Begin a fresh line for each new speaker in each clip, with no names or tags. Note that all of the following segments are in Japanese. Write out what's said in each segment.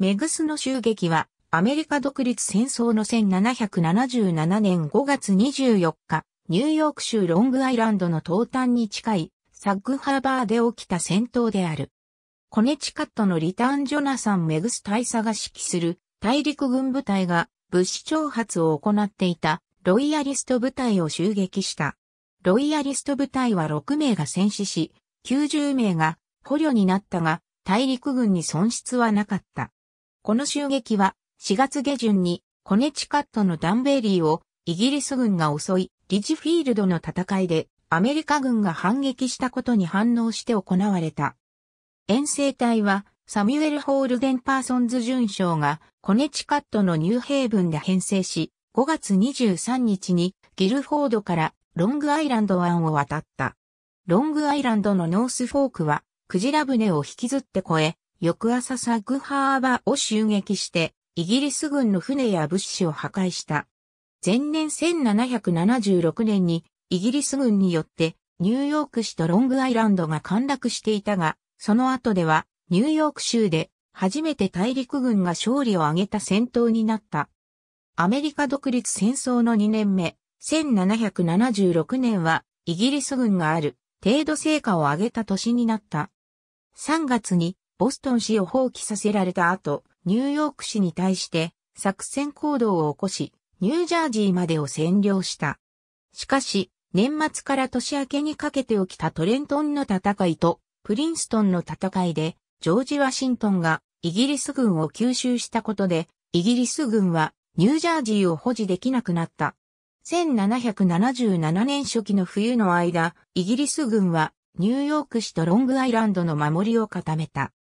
メグスの襲撃は、アメリカ独立戦争の1777年5月24日、ニューヨーク州ロングアイランドの東端に近い、サッグハーバーで起きた戦闘である。コネチカットのリターン・ジョナサン・メグス大佐が指揮する大陸軍部隊が物資挑発を行っていたロイヤリスト部隊を襲撃した。ロイヤリスト部隊は6名が戦死し、90名が捕虜になったが、大陸軍に損失はなかった。この襲撃は4月下旬にコネチカットのダンベリーをイギリス軍が襲い、リジフィールドの戦いでアメリカ軍が反撃したことに反応して行われた。遠征隊はサミュエル・ホールデン・パーソンズ准将がコネチカットのニューヘイブンで編成し、5月23日にギルフォードからロングアイランド湾を渡った。ロングアイランドのノースフォークはクジラ船を引きずって越え、翌朝サグハーバーを襲撃して、イギリス軍の船や物資を破壊した。前年1776年にイギリス軍によってニューヨーク市とロングアイランドが陥落していたが、その後ではニューヨーク州で初めて大陸軍が勝利を挙げた戦闘になった。アメリカ独立戦争の2年目、1776年はイギリス軍がある程度成果を上げた年になった。3月にボストン市を放棄させられた後、ニューヨーク市に対して作戦行動を起こし、ニュージャージーまでを占領した。しかし、年末から年明けにかけて起きたトレントンの戦いとプリンストンの戦いで、ジョージ・ワシントンがイギリス軍を吸収したことで、イギリス軍はニュージャージーを保持できなくなった。1777年初期の冬の間、イギリス軍はニューヨーク市とロングアイランドの守りを固めた。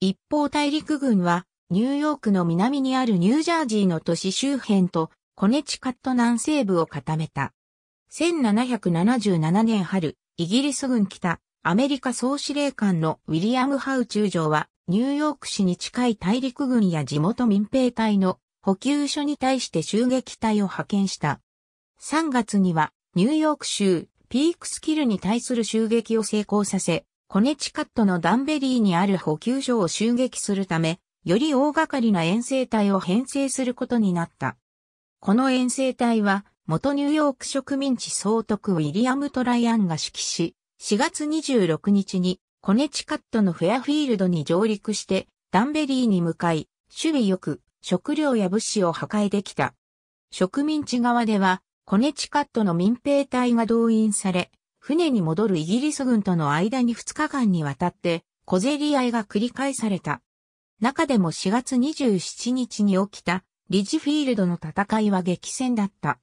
一方大陸軍は、ニューヨークの南にあるニュージャージーの都市周辺と、コネチカット南西部を固めた。1777年春、イギリス軍北、アメリカ総司令官のウィリアム・ハウ中将は、ニューヨーク市に近い大陸軍や地元民兵隊の補給所に対して襲撃隊を派遣した。3月には、ニューヨーク州、ピークスキルに対する襲撃を成功させ、コネチカットのダンベリーにある補給所を襲撃するため、より大掛かりな遠征隊を編成することになった。この遠征隊は、元ニューヨーク植民地総督ウィリアム・トライアンが指揮し、4月26日にコネチカットのフェアフィールドに上陸して、ダンベリーに向かい、守備よく、食料や物資を破壊できた。植民地側では、コネチカットの民兵隊が動員され、船に戻るイギリス軍との間に2日間にわたって小競り合いが繰り返された。中でも4月27日に起きたリジフィールドの戦いは激戦だった。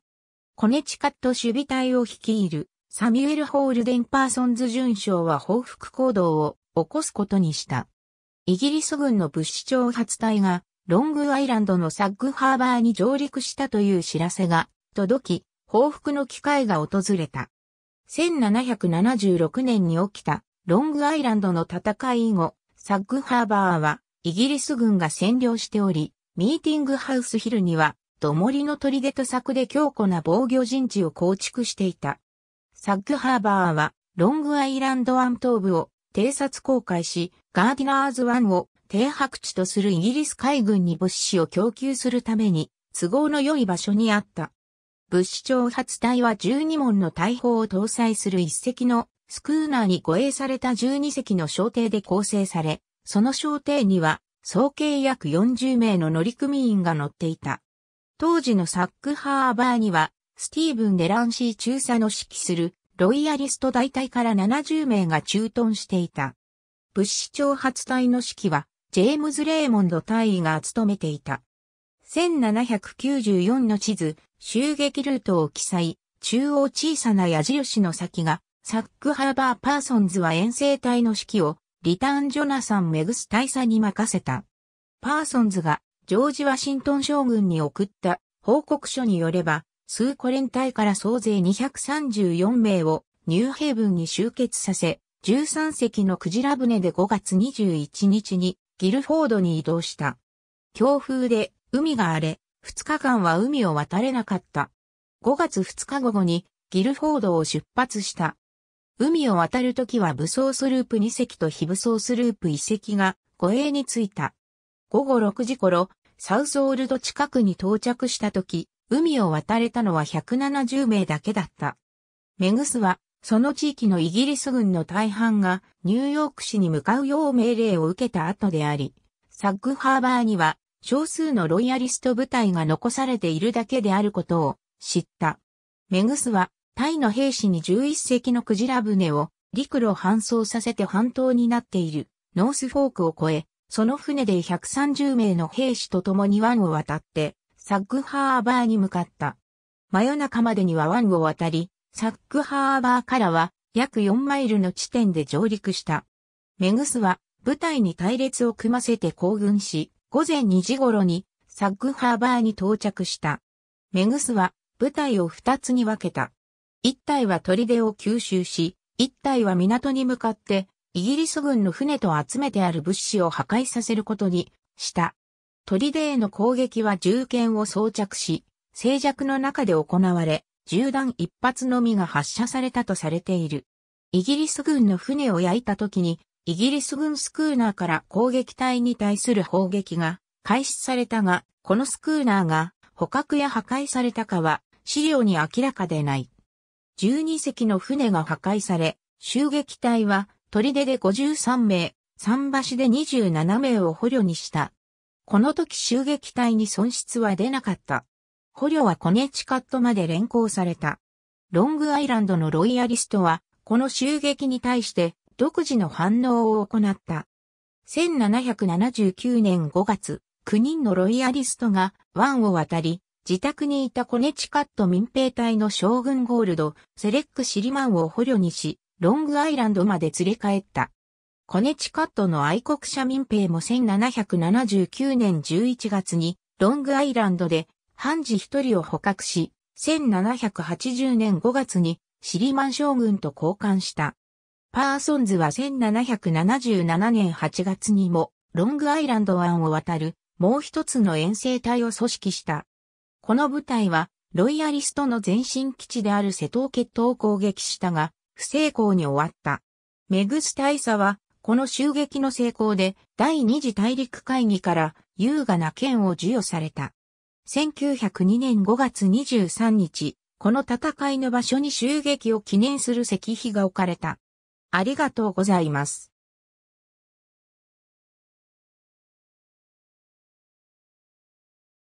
コネチカット守備隊を率いるサミュエル・ホールデン・パーソンズ巡将は報復行動を起こすことにした。イギリス軍の物資調発隊がロングアイランドのサッグハーバーに上陸したという知らせが届き、報復の機会が訪れた。1776年に起きたロングアイランドの戦い以後、サッグハーバーはイギリス軍が占領しており、ミーティングハウスヒルには、土もりの砦と柵で強固な防御陣地を構築していた。サッグハーバーは、ロングアイランド湾東部を偵察公開し、ガーディナーズ湾を停泊地とするイギリス海軍に物資を供給するために、都合の良い場所にあった。物資挑発隊は12門の大砲を搭載する1隻のスクーナーに護衛された12隻の小艇で構成され、その小艇には総計約40名の乗組員が乗っていた。当時のサックハーバーには、スティーブン・デランシー中佐の指揮するロイヤリスト大隊から70名が駐屯していた。物資挑発隊の指揮は、ジェームズ・レーモンド大尉が務めていた。1794の地図、襲撃ルートを記載、中央小さな矢印の先が、サックハーバーパーソンズは遠征隊の指揮を、リターン・ジョナサン・メグス大佐に任せた。パーソンズが、ジョージ・ワシントン将軍に送った報告書によれば、スーコ連隊から総勢234名をニューヘイブンに集結させ、13隻のクジラ船で5月21日にギルフォードに移動した。強風で海が荒れ、2日間は海を渡れなかった。5月2日午後にギルフォードを出発した。海を渡るときは武装スループ2隻と非武装スループ1隻が護衛に着いた。午後6時頃、サウスオールド近くに到着したとき、海を渡れたのは170名だけだった。メグスは、その地域のイギリス軍の大半がニューヨーク市に向かうよう命令を受けた後であり、サッグハーバーには少数のロイヤリスト部隊が残されているだけであることを知った。メグスはタイの兵士に11隻のクジラ船を陸路搬送させて半島になっているノースフォークを越え、その船で130名の兵士と共に湾を渡って、サッグハーバーに向かった。真夜中までには湾を渡り、サッグハーバーからは約4マイルの地点で上陸した。メグスは部隊に隊列を組ませて行軍し、午前2時頃にサッグハーバーに到着した。メグスは部隊を2つに分けた。1隊は砦を吸収し、1隊は港に向かってイギリス軍の船と集めてある物資を破壊させることにした。砦への攻撃は銃剣を装着し、静寂の中で行われ、銃弾一発のみが発射されたとされている。イギリス軍の船を焼いた時にイギリス軍スクーナーから攻撃隊に対する砲撃が開始されたが、このスクーナーが捕獲や破壊されたかは資料に明らかでない。12隻の船が破壊され、襲撃隊は砦で53名、桟橋で27名を捕虜にした。この時襲撃隊に損失は出なかった。捕虜はコネチカットまで連行された。ロングアイランドのロイヤリストは、この襲撃に対して独自の反応を行った。1779年5月、9人のロイヤリストが湾を渡り、自宅にいたコネチカット民兵隊の将軍ゴールド、セレック・シリマンを捕虜にし、ロングアイランドまで連れ帰った。コネチカットの愛国者民兵も1779年11月にロングアイランドで判事一人を捕獲し、1780年5月にシリマン将軍と交換した。パーソンズは1777年8月にもロングアイランド湾を渡るもう一つの遠征隊を組織した。この部隊はロイヤリストの前進基地である瀬戸決闘を攻撃したが不成功に終わった。メグス大佐はこの襲撃の成功で第二次大陸会議から優雅な剣を授与された。1902年5月23日、この戦いの場所に襲撃を記念する石碑が置かれた。ありがとうございます。